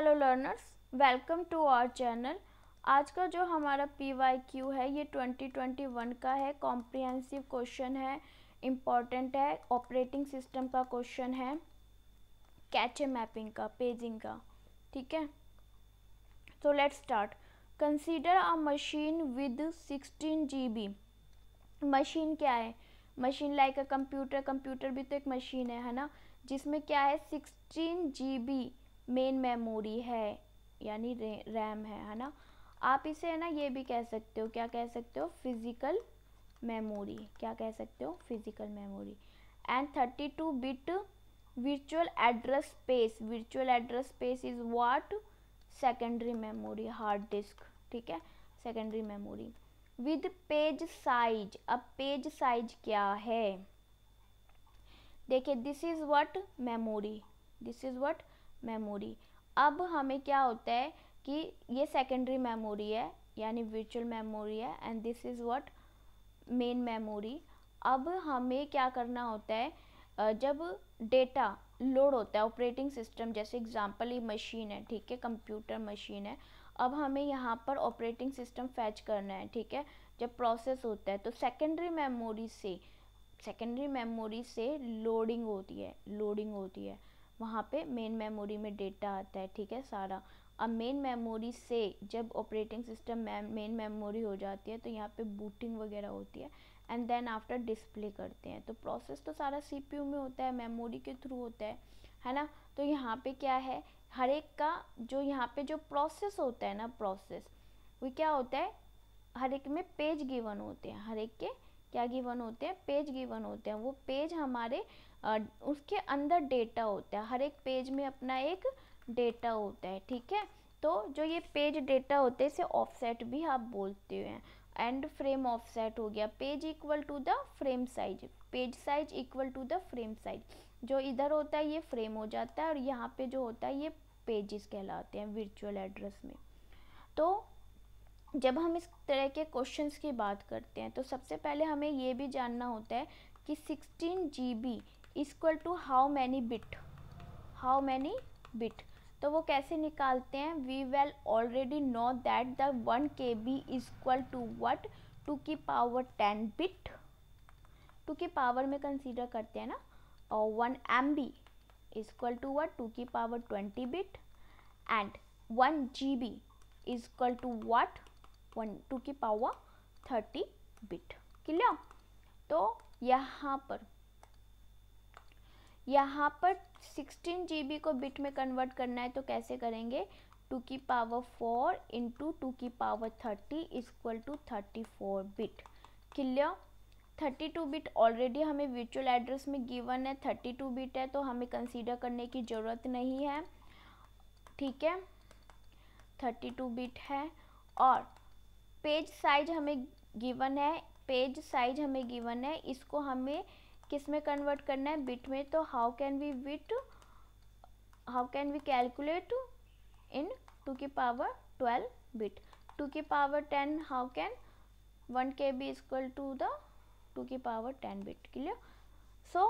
hello learners welcome to our channel आज का जो हमारा पी वाई क्यू है ये 2021 का है कॉम्प्रिहेंसिव क्वेश्चन है इम्पॉर्टेंट है ऑपरेटिंग सिस्टम का क्वेश्चन है कैचे मैपिंग का पेजिंग का ठीक है so let's start consider a machine with 16 GB machine क्या है machine like a computer computer भी तो एक मशीन है है ना जिसमें क्या है सिक्सटीन जी मेन मेमोरी है यानी रैम है है ना आप इसे है ना ये भी कह सकते हो क्या कह सकते हो फिज़िकल मेमोरी क्या कह सकते हो physical memory and thirty two bit virtual address space virtual address space is what secondary memory hard disk ठीक है secondary memory with page size अब पेज साइज क्या है देखिए this is what memory this is what memory अब हमें क्या होता है कि ये सेकेंडरी मेमोरी है यानी वर्चुअल मेमोरी है and this is what main memory अब हमें क्या करना होता है जब डेटा लोड होता है ऑपरेटिंग सिस्टम जैसे एग्जांपल ये मशीन है ठीक है कंप्यूटर मशीन है अब हमें यहाँ पर ऑपरेटिंग सिस्टम फैच करना है ठीक है जब प्रोसेस होता है तो सेकेंडरी मेमोरी से सेकेंडरी मेमोरी से लोडिंग होती है लोडिंग होती है वहाँ पे मेन मेमोरी में डेटा आता है ठीक है सारा अब मेन मेमोरी से जब ऑपरेटिंग सिस्टम मेन मेमोरी हो जाती है तो यहाँ पे बूटिंग वगैरह होती है एंड देन आफ्टर डिस्प्ले करते हैं तो प्रोसेस तो सारा सीपीयू में होता है मेमोरी के थ्रू होता है है ना तो यहाँ पे क्या है हर एक का जो यहाँ पे जो प्रोसेस होता है ना प्रोसेस वो क्या होता है हर एक में पेज गिवन होते हैं हर एक के क्या गिवन होते हैं पेज गिवन होते हैं वो पेज हमारे उसके अंदर डेटा होता है हर एक पेज में अपना एक डेटा होता है ठीक है तो जो ये पेज डेटा होते हैं इसे ऑफसेट भी आप बोलते हैं एंड फ्रेम ऑफसेट हो गया page equal to the frame size page size equal to the frame size जो इधर होता है ये फ्रेम हो जाता है और यहाँ पे जो होता है ये पेजेस कहलाते हैं वर्चुअल एड्रेस में तो जब हम इस तरह के क्वेश्चंस की बात करते हैं तो सबसे पहले हमें ये भी जानना होता है कि sixteen G B equal to how many bit how many bit तो वो कैसे निकालते हैं we well already know that the one K B equal to what two की पावर टेन बिट टू की पावर में कंसीडर करते हैं ना और one M B equal to what two की power twenty bit and one G B equal to what two की power thirty bit clear तो यहाँ पर यहाँ पर सिक्सटीन जी को बिट में कन्वर्ट करना है तो कैसे करेंगे टू की पावर फोर इंटू टू की power thirty equal to thirty four bit clear thirty two bit already हमें वर्चुअल एड्रेस में गिवन है थर्टी टू बिट है तो हमें कंसीडर करने की ज़रूरत नहीं है ठीक है थर्टी टू बिट है और पेज साइज हमें गिवन है पेज साइज हमें गिवन है इसको हमें किस में कन्वर्ट करना है बिट में तो how can we bit how can we calculate in two की पावर ट्वेल्व बिट टू की power ten how can one K B equal to the two की power ten bit clear so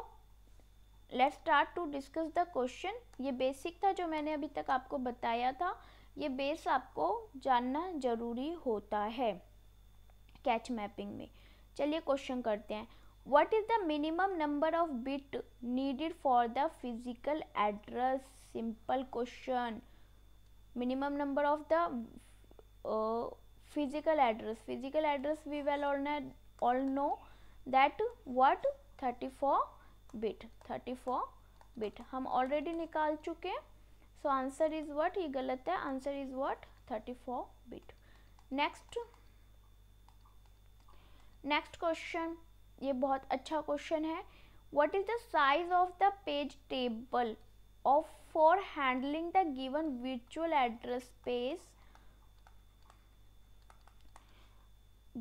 let's start to discuss the question ये basic था जो मैंने अभी तक आपको बताया था ये बेस आपको जानना जरूरी होता है कैच मैपिंग में चलिए क्वेश्चन करते हैं what is the minimum number of bit needed for the physical address simple question minimum number of the physical address physical address we well all know that what four bit thirty four bit हम already निकाल चुके हैं सो answer is what ये गलत है answer is what 34 bit next next question ये बहुत अच्छा क्वेश्चन है what is the size of the page table of for handling the given विचुअल address space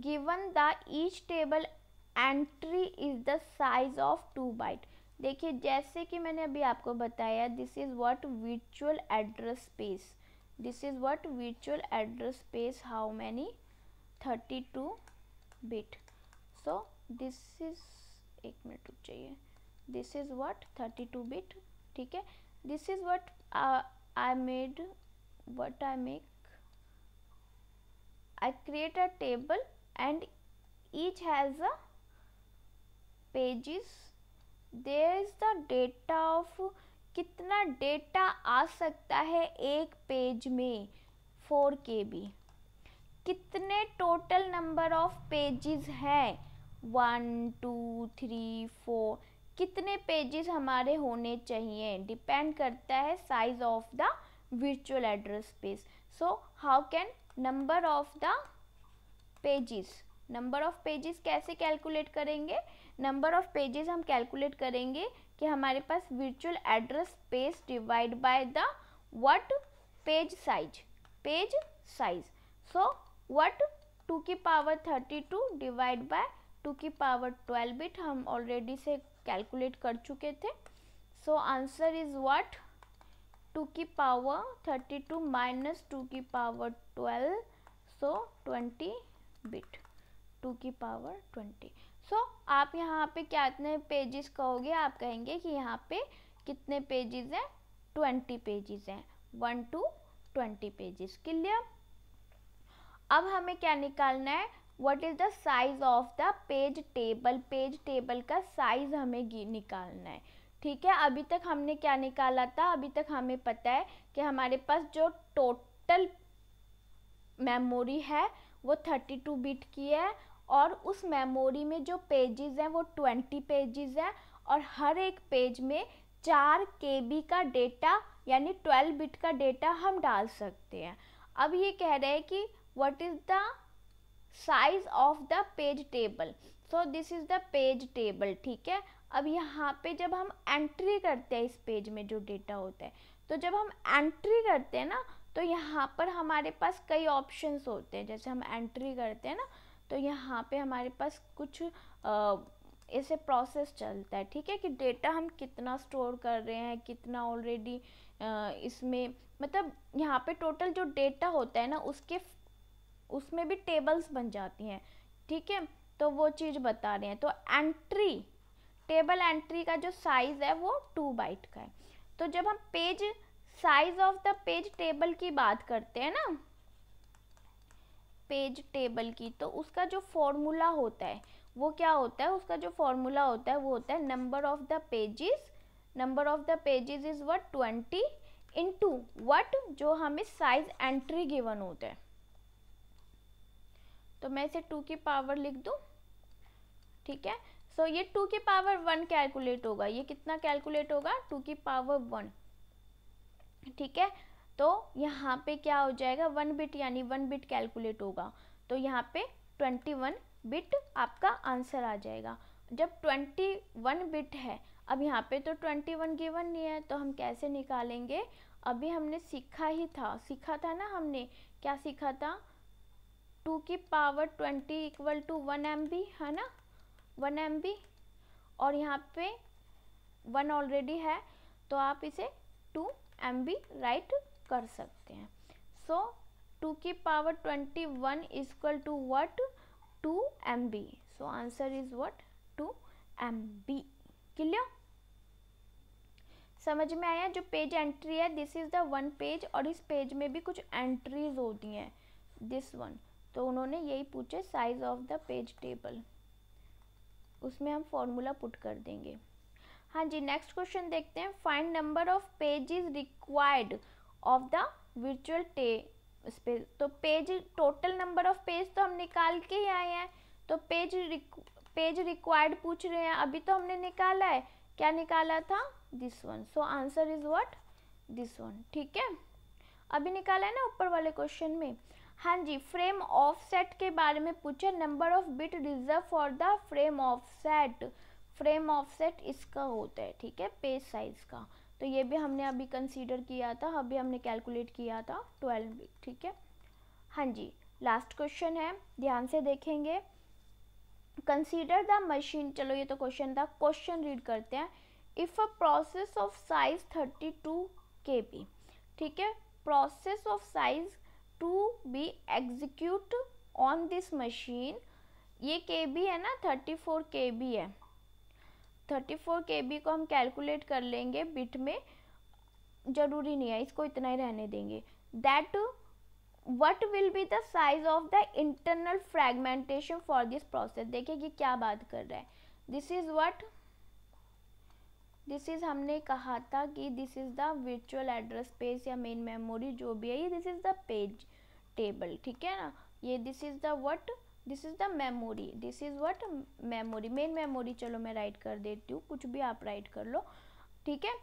given the each table entry is the size of to bite देखिए जैसे कि मैंने अभी आपको बताया this is what विचुअल address space this is what विचुअल address space how many thirty two bit so this is एक minute रुक चाहिए this is what thirty two bit ठीक है this is what I made what I make I create a table and each has a pages there is the data of कितना data आ सकता है एक पेज में फोर के बी कितने total number of pages है one two three four कितने pages हमारे होने चाहिए डिपेंड करता है size of the virtual address space so how can number of the pages number of pages कैसे कैलकुलेट करेंगे नंबर ऑफ़ पेजेस हम कैलकुलेट करेंगे कि हमारे पास virtual address space divide by the what page size page size so what two की power thirty two divide by two की power twelve bit हम ऑलरेडी से कैलकुलेट कर चुके थे so answer is what two की power thirty two minus two की power twelve so twenty bit two की पावर ट्वेंटी सो so, आप यहाँ पे क्या इतने पेजेस कहोगे आप कहेंगे कि यहाँ पे कितने पेजेस हैं ट्वेंटी पेजेस हैं one two twenty pages clear अब हमें क्या निकालना है what is the size of the page table page table का साइज हमें निकालना है ठीक है अभी तक हमने क्या निकाला था अभी तक हमें पता है कि हमारे पास जो टोटल मेमोरी है वो थर्टी टू बिट की है और उस मेमोरी में जो पेजेस हैं वो ट्वेंटी पेजेस हैं और हर एक पेज में चार के बी का डेटा यानी ट्वेल्व बिट का डेटा हम डाल सकते हैं अब ये कह रहे हैं कि what is the size of the page table so this is the page table ठीक है अब यहाँ पे जब हम एंट्री करते हैं इस पेज में जो डेटा होता है तो जब हम एंट्री करते हैं ना तो यहाँ पर हमारे पास कई ऑप्शंस होते हैं जैसे हम एंट्री करते हैं ना तो यहाँ पे हमारे पास कुछ ऐसे प्रोसेस चलता है ठीक है कि डेटा हम कितना स्टोर कर रहे हैं कितना ऑलरेडी इसमें मतलब यहाँ पे टोटल जो डेटा होता है ना उसके उसमें भी टेबल्स बन जाती हैं ठीक है तो वो चीज़ बता रहे हैं तो एंट्री टेबल एंट्री का जो साइज़ है वो टू बाइट का है तो जब हम page size of the page table की बात करते हैं ना पेज टेबल की तो उसका जो फॉर्मूला होता है वो क्या होता है उसका जो फॉर्मूला होता है वो होता है number of the pages number of the pages is what twenty in two what जो हमें साइज एंट्री गिवन होता है तो मैं इसे टू की पावर लिख दूँ ठीक है सो so, ये टू की पावर वन कैलकुलेट होगा ये कितना कैलकुलेट होगा टू की पावर वन ठीक है तो यहाँ पे क्या हो जाएगा वन बिट यानी वन बिट कैलकुलेट होगा तो यहाँ पे ट्वेंटी वन बिट आपका आंसर आ जाएगा जब ट्वेंटी वन बिट है अब यहाँ पे तो ट्वेंटी वन गिवन नहीं है तो हम कैसे निकालेंगे अभी हमने सीखा ही था सीखा था ना हमने क्या सीखा था टू की power twenty equal to one M B है ना वन एम बी और यहाँ पे वन ऑलरेडी है तो आप इसे टू एम बी राइट कर सकते हैं सो टू की power twenty one equal to what two M B so answer is what two M B clear समझ में आया जो पेज एंट्री है this is the one page और इस पेज में भी कुछ एंट्रीज होती हैं दिस वन तो उन्होंने यही पूछे size of the page table उसमें हम फॉर्मूला पुट कर देंगे हाँ जी नेक्स्ट क्वेश्चन देखते हैं find number of page is required of the टे स्पेस तो page total number of page तो हम निकाल के ही आए हैं तो पेज पेज रिक्वायर्ड पूछ रहे हैं अभी तो हमने निकाला है क्या निकाला था this one so answer is what this one ठीक है अभी निकाला है ना ऊपर वाले क्वेश्चन में हाँ जी फ्रेम ऑफसेट के बारे में पूछे number of bit reserve for the frame offset frame offset इसका होता है ठीक है पेज साइज का तो ये भी हमने अभी कंसीडर किया था अभी हमने कैलकुलेट किया था ट्वेल्व वीक ठीक है हाँ जी लास्ट क्वेश्चन है ध्यान से देखेंगे कंसीडर द मशीन चलो ये तो क्वेश्चन था क्वेश्चन रीड करते हैं if a process of size thirty two K B ठीक है process of size to be execute on this machine ये के बी है ना थर्टी फोर के बी है थर्टी फोर के बी को हम कैलकुलेट कर लेंगे बिट में ज़रूरी नहीं है इसको इतना ही रहने देंगे that what will be the size of the internal fragmentation for this process देखिए ये क्या बात कर रहा है this is what this is हमने कहा था कि this is the virtual address space या मेन मेमोरी जो भी है ये this is the page table ठीक है ना ये this is the what this is the memory this is what memory main memory चलो मैं राइट कर देती हूँ कुछ भी आप राइट कर लो ठीक है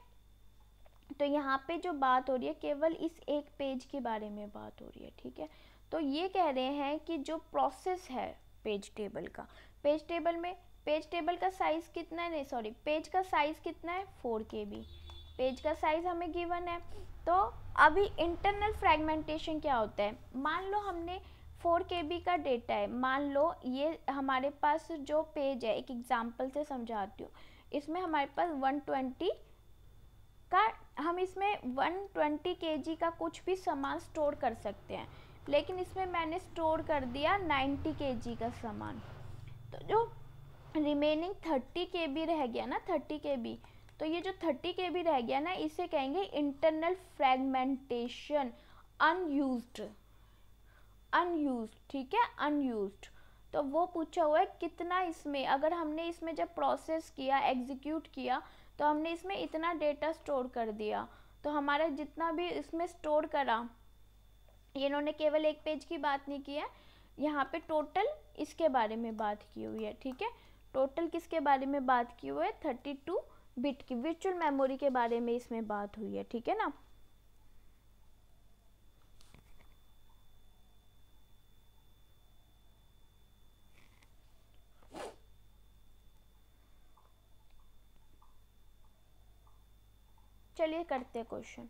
तो यहाँ पे जो बात हो रही है केवल इस एक पेज के बारे में बात हो रही है ठीक है तो ये कह रहे हैं कि जो प्रोसेस है पेज टेबल का पेज टेबल में पेज टेबल का साइज़ कितना है नहीं सॉरी पेज का साइज़ कितना है फोर के बी पेज का साइज़ हमें गिवन है तो अभी इंटरनल फ्रेगमेंटेशन क्या होता है मान लो हमने फोर के बी का डेटा है मान लो ये हमारे पास जो पेज है एक एग्ज़ाम्पल से समझाती हूँ इसमें हमारे पास वन ट्वेंटी का हम इसमें वन ट्वेंटी के जी का कुछ भी सामान स्टोर कर सकते हैं लेकिन इसमें मैंने स्टोर कर दिया नाइन्टी के जी का सामान तो जो रिमेनिंग थर्टी के बी रह गया ना थर्टी के बी तो ये जो थर्टी के बी रह गया ना इसे कहेंगे इंटरनल फ्रेगमेंटेशन अनयूज्ड अनयूज ठीक है अनयूज तो वो पूछा हुआ है कितना इसमें अगर हमने इसमें जब प्रोसेस किया एग्जीक्यूट किया तो हमने इसमें इतना डेटा स्टोर कर दिया तो हमारा जितना भी इसमें स्टोर करा ये इन्होंने केवल एक पेज की बात नहीं की है यहाँ पे टोटल इसके बारे में बात की हुई है ठीक है टोटल किसके बारे में बात की हुई है थर्टी टू बिट की वर्चुअल मेमोरी के बारे में इसमें बात हुई है ठीक है ना चलिए करते हैं क्वेश्चन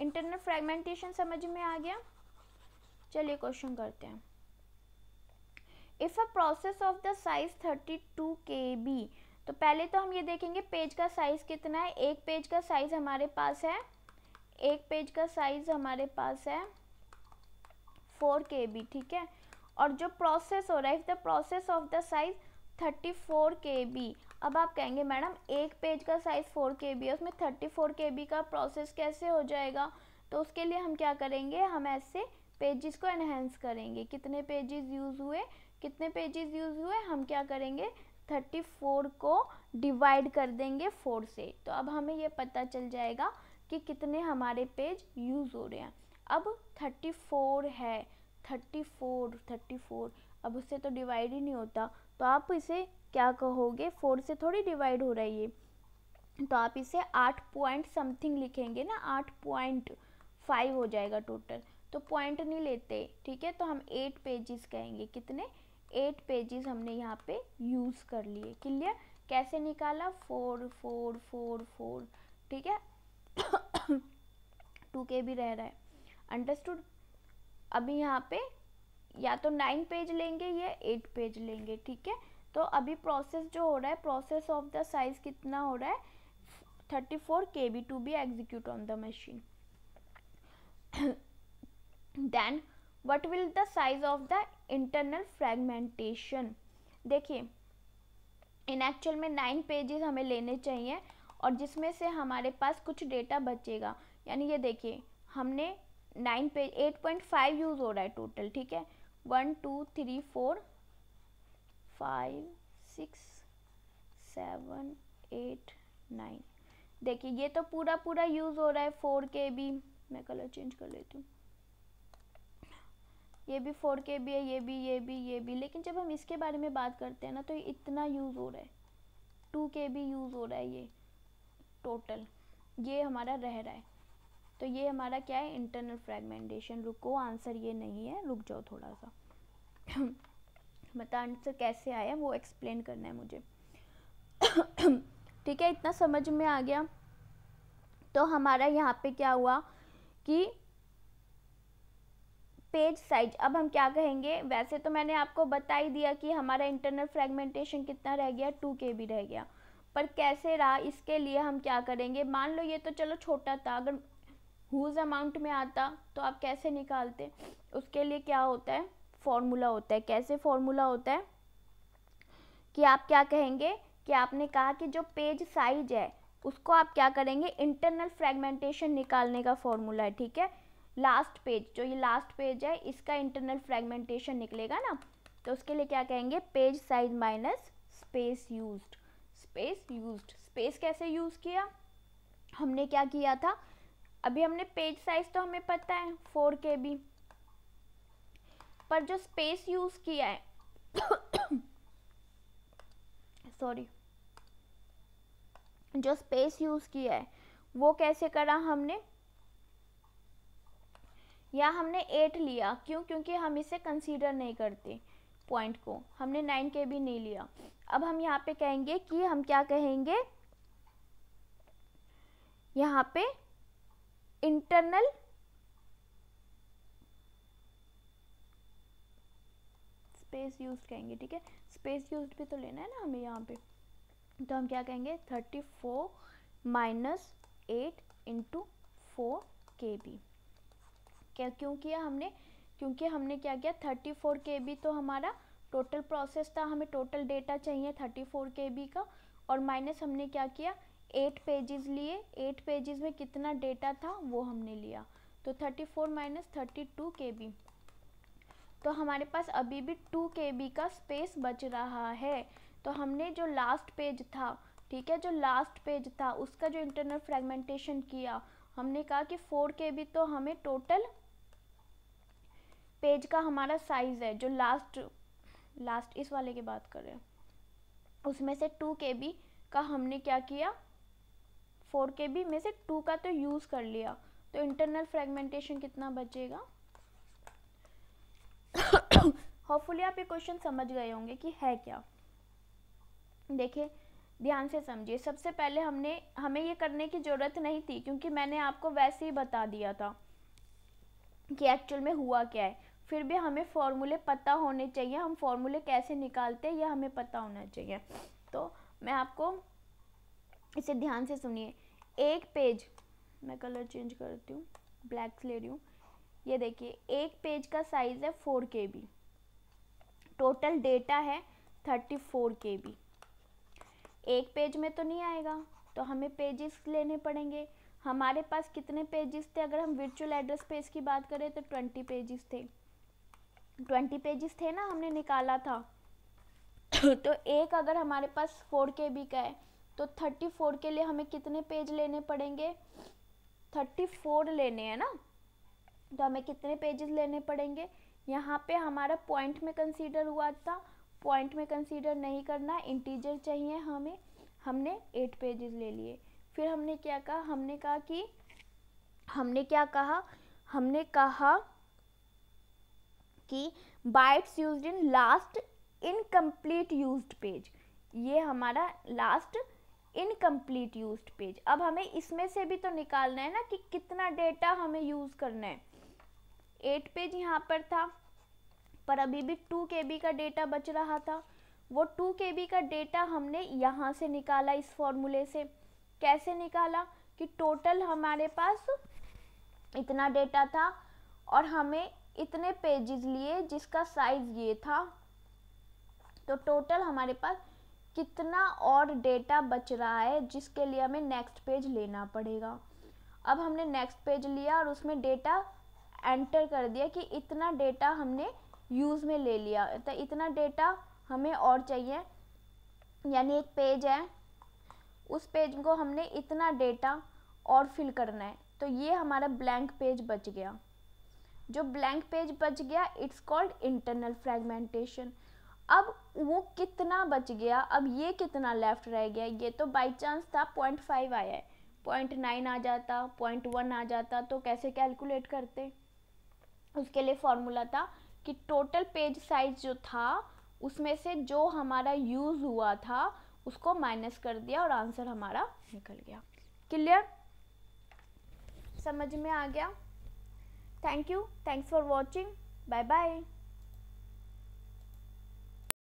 इंटरनल फ्रेगमेंटेशन समझ में आ गया चलिए क्वेश्चन करते हैं if a process of the size 32 K तो पहले तो हम ये देखेंगे पेज का साइज़ कितना है एक पेज का साइज़ हमारे पास है एक पेज का साइज़ हमारे पास है फोर के बी ठीक है और जो प्रोसेस हो रहा है if the process of the size thirty four K B अब आप कहेंगे मैडम एक पेज का साइज़ फोर के बी है उसमें थर्टी फोर के बी का प्रोसेस कैसे हो जाएगा तो उसके लिए हम क्या करेंगे हम ऐसे पेजेस को एनहेंस करेंगे कितने पेजेस यूज़ हुए कितने पेजेस यूज़ हुए हम क्या करेंगे थर्टी फोर को डिवाइड कर देंगे फोर से तो अब हमें ये पता चल जाएगा कि कितने हमारे पेज यूज़ हो रहे हैं अब थर्टी फोर है थर्टी फोर थर्टी फोर अब उससे तो डिवाइड ही नहीं होता तो आप इसे क्या कहोगे फोर से थोड़ी डिवाइड हो रही है तो आप इसे आठ पॉइंट समथिंग लिखेंगे ना आठ पॉइंट फाइव हो जाएगा टोटल तो पॉइंट नहीं लेते ठीक है तो हम एट पेजेस कहेंगे कितने एट पेजेस हमने यहाँ पे यूज़ कर लिए क्लियर कैसे निकाला फोर फोर फोर फोर ठीक है टू के भी रह रहा है अंडरस्टूड अभी यहाँ पे या तो नाइन पेज लेंगे या एट पेज लेंगे ठीक है तो अभी प्रोसेस जो हो रहा है प्रोसेस ऑफ द साइज कितना हो रहा है thirty four K B to be execute on the machine then what will the size of the internal fragmentation देखिए इन एक्चुअल में नाइन पेजेस हमें लेने चाहिए और जिसमें से हमारे पास कुछ डेटा बचेगा यानी ये देखिए हमने नाइन पे एट पॉइंट फाइव यूज़ हो रहा है टोटल ठीक है one two three four five six seven eight nine देखिए ये तो पूरा पूरा यूज़ हो रहा है फोर के बी मैं कलर चेंज कर लेती हूँ ये भी फोर के बी है ये भी ये भी ये भी लेकिन जब हम इसके बारे में बात करते हैं ना तो इतना यूज़ हो रहा है टू के बी यूज़ हो रहा है ये टोटल ये हमारा रह रहा है तो ये हमारा क्या है इंटरनल फ्रेगमेंटेशन रुको आंसर ये नहीं है रुक जाओ थोड़ा सा बता आंसर कैसे आया वो एक्सप्लेन करना है मुझे ठीक है इतना समझ में आ गया तो हमारा यहाँ पे क्या हुआ कि पेज साइज अब हम क्या कहेंगे वैसे तो मैंने आपको बता ही दिया कि हमारा इंटरनल फ्रेगमेंटेशन कितना रह गया टू के भी रह गया पर कैसे रहा इसके लिए हम क्या करेंगे मान लो ये तो चलो छोटा था अगर हुज अमाउंट में आता तो आप कैसे निकालते उसके लिए क्या होता है फॉर्मूला होता है कैसे फॉर्मूला होता है कि आप क्या कहेंगे कि आपने कहा कि जो पेज साइज है उसको आप क्या करेंगे इंटरनल फ्रेगमेंटेशन निकालने का फॉर्मूला है ठीक है लास्ट पेज जो ये लास्ट पेज है इसका इंटरनल फ्रेगमेंटेशन निकलेगा ना तो उसके लिए क्या कहेंगे page size minus space used space used space कैसे यूज़ किया हमने क्या किया था अभी हमने पेज साइज तो हमें पता है फोर के बी पर जो स्पेस यूज किया है सॉरी जो स्पेस यूज किया है वो कैसे करा हमने या हमने एट लिया क्यों क्योंकि हम इसे कंसीडर नहीं करते पॉइंट को हमने नाइन के भी नहीं लिया अब हम यहाँ पे कहेंगे कि हम क्या कहेंगे यहाँ पे internal स्पेस यूज कहेंगे ठीक है स्पेस यूज भी तो लेना है ना हमें यहाँ पे तो हम क्या कहेंगे thirty four minus eight into four K B क्या क्यों किया हमने क्योंकि हमने क्या किया थर्टी फोर के बी तो हमारा टोटल प्रोसेस था हमें टोटल डेटा चाहिए थर्टी फोर के बी का और माइनस हमने क्या किया एट पेजेस लिए एट पेजेस में कितना डेटा था वो हमने लिया तो thirty four minus thirty two K B तो हमारे पास अभी भी टू के बी का स्पेस बच रहा है तो हमने जो लास्ट पेज था ठीक है जो लास्ट पेज था उसका जो इंटरनल फ्रेगमेंटेशन किया हमने कहा कि फोर के बी तो हमें टोटल पेज का हमारा साइज़ है जो लास्ट लास्ट इस वाले की बात कर रहे हैं उसमें से टू के बी का हमने क्या किया फोर के बी में से टू का तो यूज़ कर लिया तो इंटरनल फ्रेगमेंटेशन कितना बचेगा होपफुली आप ये क्वेश्चन समझ गए होंगे कि है क्या देखिए ध्यान से समझिए सबसे पहले हमने हमें ये करने की ज़रूरत नहीं थी क्योंकि मैंने आपको वैसे ही बता दिया था कि एक्चुअल में हुआ क्या है फिर भी हमें फॉर्मूले पता होने चाहिए हम फॉर्मूले कैसे निकालते हैं यह हमें पता होना चाहिए तो मैं आपको इसे ध्यान से सुनिए एक पेज मैं कलर चेंज करती हूँ ब्लैक्स ले रही हूँ ये देखिए एक पेज का साइज़ है four K B total data है थर्टी फोर के बी एक पेज में तो नहीं आएगा तो हमें पेजेस लेने पड़ेंगे हमारे पास कितने पेजेस थे अगर हम वर्चुअल एड्रेस पेज की बात करें तो ट्वेंटी पेजेस थे ट्वेंटी पेजेस थे ना हमने निकाला था तो एक अगर हमारे पास फोर के बी का है तो थर्टी फोर के लिए हमें कितने पेज लेने पड़ेंगे थर्टी फोर लेने हैं ना तो हमें कितने पेजेस लेने पड़ेंगे यहाँ पे हमारा पॉइंट में कंसीडर हुआ था पॉइंट में कंसीडर नहीं करना इंटीजर चाहिए हमें हमने एट पेजेस ले लिए फिर हमने क्या कहा हमने कहा कि हमने क्या कहा हमने कहा कि bytes used in last incomplete used page ये हमारा लास्ट इनकम्प्लीट यूज पेज अब हमें इसमें से भी तो निकालना है ना कि कितना डेटा हमें यूज़ करना है एट पेज यहाँ पर था पर अभी भी टू के बी का डेटा बच रहा था वो टू के बी का डेटा हमने यहाँ से निकाला इस फॉर्मूले से कैसे निकाला कि टोटल हमारे पास इतना डेटा था और हमें इतने पेजेस लिए जिसका साइज़ ये था तो टोटल हमारे पास कितना और डेटा बच रहा है जिसके लिए हमें नेक्स्ट पेज लेना पड़ेगा अब हमने नेक्स्ट पेज लिया और उसमें डेटा एंटर कर दिया कि इतना डेटा हमने यूज़ में ले लिया तो इतना डेटा हमें और चाहिए यानी एक पेज है उस पेज को हमने इतना डेटा और फिल करना है तो ये हमारा ब्लैंक पेज बच गया जो ब्लैंक पेज बच गया इट्स कॉल्ड इंटरनल फ्रेगमेंटेशन अब वो कितना बच गया अब ये कितना लेफ्ट रह गया ये तो बाई चांस था पॉइंट फाइव आया है पॉइंट नाइन आ जाता पॉइंट वन आ जाता तो कैसे कैलकुलेट करते उसके लिए फॉर्मूला था कि टोटल पेज साइज जो था उसमें से जो हमारा यूज़ हुआ था उसको माइनस कर दिया और आंसर हमारा निकल गया क्लियर समझ में आ गया thank you thanks for watching bye bye